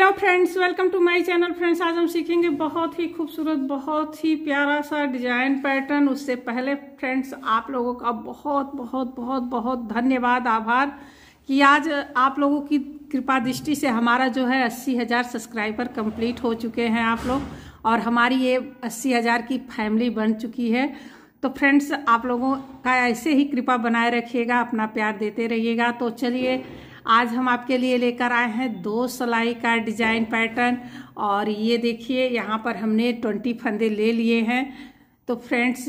hello friends welcome to my channel friends आज हम सीखेंगे बहुत ही खूबसूरत बहुत ही प्यारा सा डिजाइन पैटर्न उससे पहले फ्रेंड्स आप लोगों का बहुत बहुत बहुत बहुत धन्यवाद आभार कि आज आप लोगों की कृपा दृष्टि से हमारा जो है अस्सी हज़ार सब्सक्राइबर कंप्लीट हो चुके हैं आप लोग और हमारी ये अस्सी हज़ार की फैमिली बन चुकी है तो फ्रेंड्स आप लोगों का ऐसे ही कृपा बनाए रखिएगा अपना प्यार देते रहिएगा तो चलिए आज हम आपके लिए लेकर आए हैं दो सिलाई का डिजाइन पैटर्न और ये देखिए यहाँ पर हमने ट्वेंटी फंदे ले लिए हैं तो फ्रेंड्स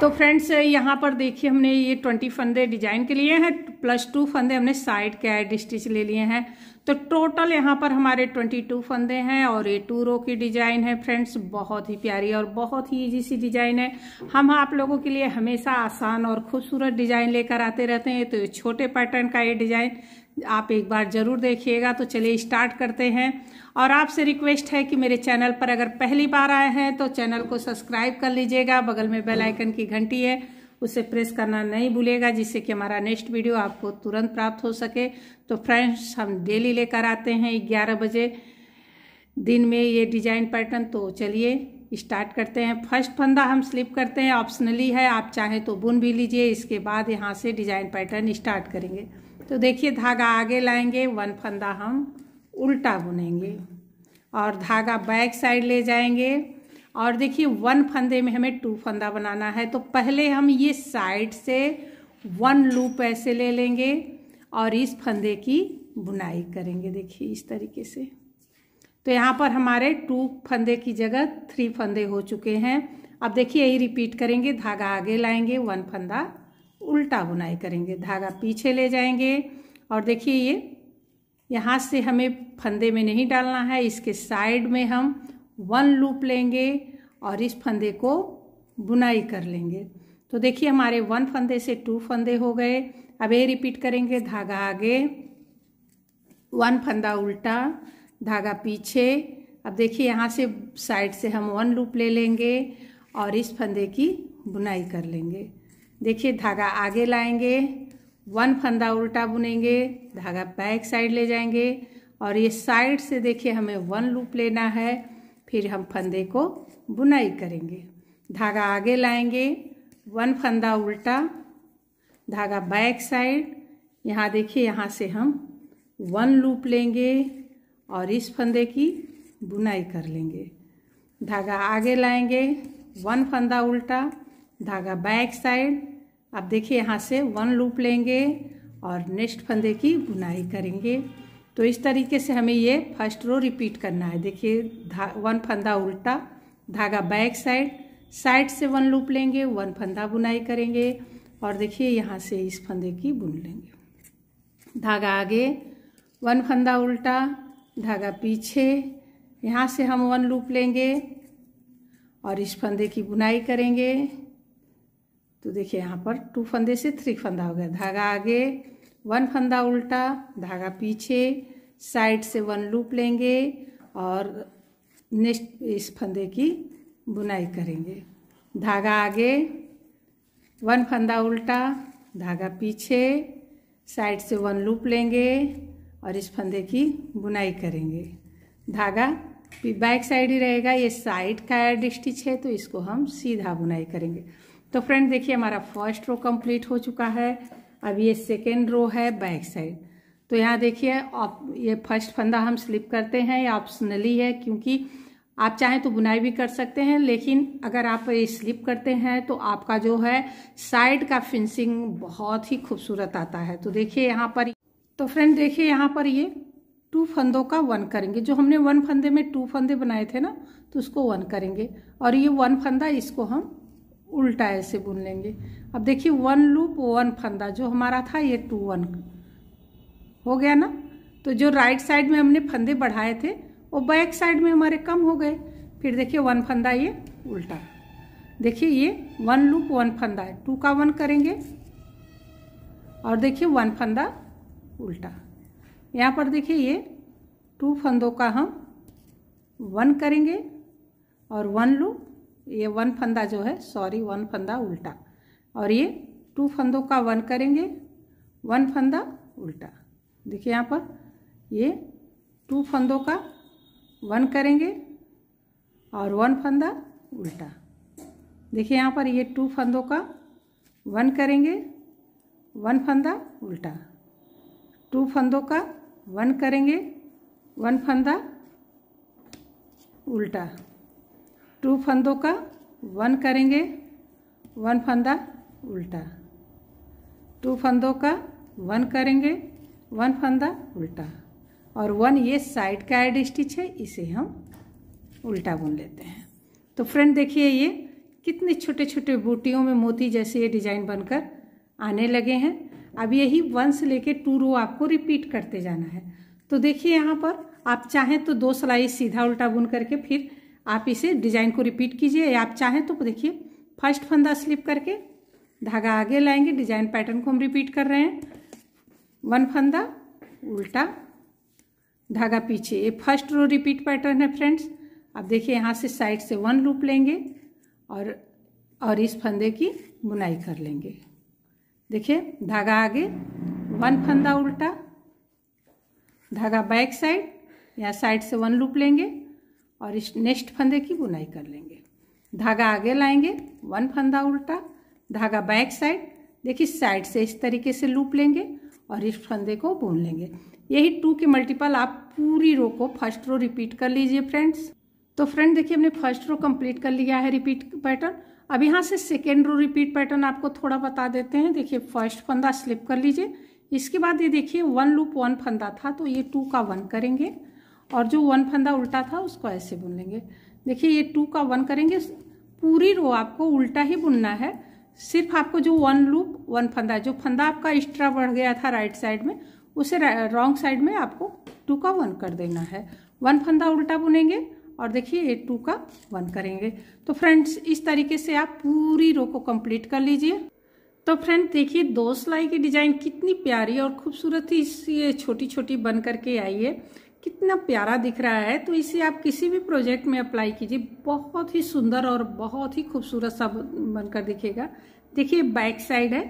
तो फ्रेंड्स यहाँ पर देखिए हमने ये ट्वेंटी फंदे डिजाइन के लिए हैं प्लस टू फंदे हमने साइड के एड स्टिच ले लिए हैं तो टोटल यहाँ पर हमारे ट्वेंटी टू फंदे हैं और ये टू रो की डिजाइन है फ्रेंड्स बहुत ही प्यारी और बहुत ही इजी सी डिजाइन है हम आप लोगों के लिए हमेशा आसान और खूबसूरत डिजाइन लेकर आते रहते हैं तो ये छोटे पैटर्न का ये डिजाइन आप एक बार जरूर देखिएगा तो चलिए स्टार्ट करते हैं और आपसे रिक्वेस्ट है कि मेरे चैनल पर अगर पहली बार आए हैं तो चैनल को सब्सक्राइब कर लीजिएगा बगल में बेल आइकन की घंटी है उसे प्रेस करना नहीं भूलेगा जिससे कि हमारा नेक्स्ट वीडियो आपको तुरंत प्राप्त हो सके तो फ्रेंड्स हम डेली लेकर आते हैं ग्यारह बजे दिन में ये डिजाइन पैटर्न तो चलिए स्टार्ट करते हैं फर्स्ट फंदा हम स्लिप करते हैं ऑप्शनली है आप चाहें तो बुन भी लीजिए इसके बाद यहाँ से डिजाइन पैटर्न स्टार्ट करेंगे तो देखिए धागा आगे लाएंगे वन फंदा हम उल्टा बुनेंगे और धागा बैक साइड ले जाएंगे और देखिए वन फंदे में हमें टू फंदा बनाना है तो पहले हम ये साइड से वन लूप ऐसे ले लेंगे और इस फंदे की बुनाई करेंगे देखिए इस तरीके से तो यहाँ पर हमारे टू फंदे की जगह थ्री फंदे हो चुके हैं अब देखिए यही रिपीट करेंगे धागा आगे लाएंगे वन फंदा उल्टा बुनाई करेंगे धागा पीछे ले जाएंगे और देखिए ये यहाँ से हमें फंदे में नहीं डालना है इसके साइड में हम वन लूप लेंगे और इस फंदे को बुनाई कर लेंगे तो देखिए हमारे वन फंदे से टू फंदे हो गए अब ये रिपीट करेंगे धागा आगे वन फंदा उल्टा धागा पीछे अब देखिए यहाँ से साइड से हम वन लूप ले लेंगे और इस फंदे की बुनाई कर लेंगे देखिए धागा आगे लाएंगे वन फंदा उल्टा बुनेंगे धागा बैक साइड ले जाएंगे और ये साइड से देखिए हमें वन लूप लेना है फिर हम फंदे को बुनाई करेंगे धागा आगे लाएंगे वन फंदा उल्टा धागा बैक साइड यहाँ देखिए यहाँ से हम वन लूप लेंगे और इस फंदे की बुनाई कर लेंगे धागा आगे लाएंगे वन फंदा उल्टा धागा बैक साइड अब देखिए यहाँ से वन लूप लेंगे और नेक्स्ट फंदे की बुनाई करेंगे तो इस तरीके से हमें ये फर्स्ट रो रिपीट करना है देखिए धा वन फंदा उल्टा धागा बैक साइड साइड से वन लूप लेंगे वन फंदा बुनाई करेंगे और देखिए यहाँ से इस फंदे की बुन लेंगे धागा आगे वन फंदा उल्टा धागा पीछे यहाँ से हम वन लूप लेंगे और इस फंदे की बुनाई करेंगे तो देखिए यहाँ पर टू फंदे से थ्री फंदा हो गया धागा आगे वन फंदा उल्टा धागा पीछे साइड से वन लूप लेंगे और नेक्स्ट इस फंदे की बुनाई करेंगे धागा आगे वन फंदा उल्टा धागा पीछे साइड से वन लूप लेंगे और इस फंदे की बुनाई करेंगे धागा बैक साइड ही रहेगा ये साइड का एड स्टिच है तो इसको हम सीधा बुनाई करेंगे तो फ्रेंड देखिए हमारा फर्स्ट रो कंप्लीट हो चुका है अब ये सेकेंड रो है बैक साइड तो यहाँ देखिए आप ये फर्स्ट फंदा हम स्लिप करते हैं ये ऑप्शनली है क्योंकि आप चाहें तो बुनाई भी कर सकते हैं लेकिन अगर आप ये स्लिप करते हैं तो आपका जो है साइड का फिनिशिंग बहुत ही खूबसूरत आता है तो देखिए यहाँ पर तो फ्रेंड देखिए यहाँ पर ये टू फंदों का वन करेंगे जो हमने वन फंदे में टू फंदे बनाए थे ना तो उसको वन करेंगे और ये वन फंदा इसको हम उल्टा ऐसे बुन लेंगे अब देखिए वन लूप वन फंदा जो हमारा था ये टू वन हो गया ना तो जो राइट साइड में हमने फंदे बढ़ाए थे वो बैक साइड में हमारे कम हो गए फिर देखिए वन फंदा ये उल्टा देखिए ये वन लूप वन फंदा है टू का वन करेंगे और देखिए वन फंदा उल्टा यहाँ पर देखिए ये टू फंदों का हम वन करेंगे और वन लूप ये वन फंदा जो है सॉरी वन फंदा उल्टा और ये टू फंदों का वन करेंगे वन फंदा उल्टा देखिए यहाँ पर ये टू फंदों का वन करेंगे और वन फंदा उल्टा देखिए यहाँ पर ये टू फंदों का वन करेंगे वन फंदा उल्टा टू फंदों का वन करेंगे वन फंदा उल्टा टू फंदों का वन करेंगे वन फंदा उल्टा टू फंदों का वन करेंगे वन फंदा उल्टा और वन ये साइड का एड स्टिच है इसे हम उल्टा बुन लेते हैं तो फ्रेंड देखिए ये कितने छोटे छोटे बूटियों में मोती जैसे ये डिज़ाइन बनकर आने लगे हैं अब यही वन से लेके टू रो आपको रिपीट करते जाना है तो देखिए यहाँ पर आप चाहें तो दो सिलाई सीधा उल्टा बुन करके फिर आप इसे डिजाइन को रिपीट कीजिए आप चाहें तो देखिए फर्स्ट फंदा स्लिप करके धागा आगे लाएंगे डिजाइन पैटर्न को हम रिपीट कर रहे हैं वन फंदा उल्टा धागा पीछे ये फर्स्ट रो रिपीट पैटर्न है फ्रेंड्स अब देखिए यहाँ से साइड से वन लूप लेंगे और और इस फंदे की बुनाई कर लेंगे देखिए धागा आगे वन फंदा उल्टा धागा बैक साइड या साइड से वन लूप लेंगे और इस नेक्स्ट फंदे की बुनाई कर लेंगे धागा आगे लाएंगे वन फंदा उल्टा धागा बैक साइड देखिए साइड से इस तरीके से लूप लेंगे और इस फंदे को बुन लेंगे यही टू के मल्टीपल आप पूरी रो को फर्स्ट रो रिपीट कर लीजिए फ्रेंड्स तो फ्रेंड देखिए हमने फर्स्ट रो कंप्लीट कर लिया है रिपीट पैटर्न अब यहाँ से सेकेंड रो रिपीट पैटर्न आपको थोड़ा बता देते हैं देखिए फर्स्ट फंदा स्लिप कर लीजिए इसके बाद ये देखिए वन लूप वन फंदा था तो ये टू का वन करेंगे और जो वन फंदा उल्टा था उसको ऐसे बुन लेंगे देखिए ये टू का वन करेंगे पूरी रो आपको उल्टा ही बुनना है सिर्फ आपको जो वन लूप वन फंदा जो फंदा आपका एक्स्ट्रा बढ़ गया था राइट साइड में उसे रॉन्ग साइड में आपको टू का वन कर देना है वन फंदा उल्टा बुनेंगे और देखिए ये टू का वन करेंगे तो फ्रेंड्स इस तरीके से आप पूरी रो को कंप्लीट कर लीजिए तो फ्रेंड देखिए दो सिलाई की डिजाइन कितनी प्यारी और खूबसूरत ही ये छोटी छोटी बन करके आई है कितना प्यारा दिख रहा है तो इसे आप किसी भी प्रोजेक्ट में अप्लाई कीजिए बहुत ही सुंदर और बहुत ही खूबसूरत सा बनकर दिखेगा देखिए बैक साइड है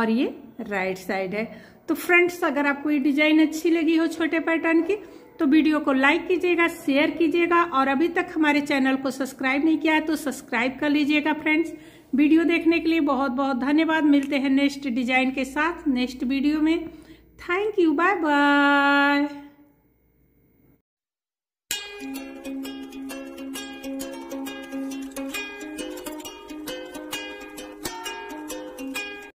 और ये राइट साइड है तो फ्रेंड्स अगर आपको ये डिजाइन अच्छी लगी हो छोटे पैटर्न की तो वीडियो को लाइक कीजिएगा शेयर कीजिएगा और अभी तक हमारे चैनल को सब्सक्राइब नहीं किया है तो सब्सक्राइब कर लीजिएगा फ्रेंड्स वीडियो देखने के लिए बहुत बहुत धन्यवाद मिलते हैं नेक्स्ट डिजाइन के साथ नेक्स्ट वीडियो में थैंक यू बाय बाय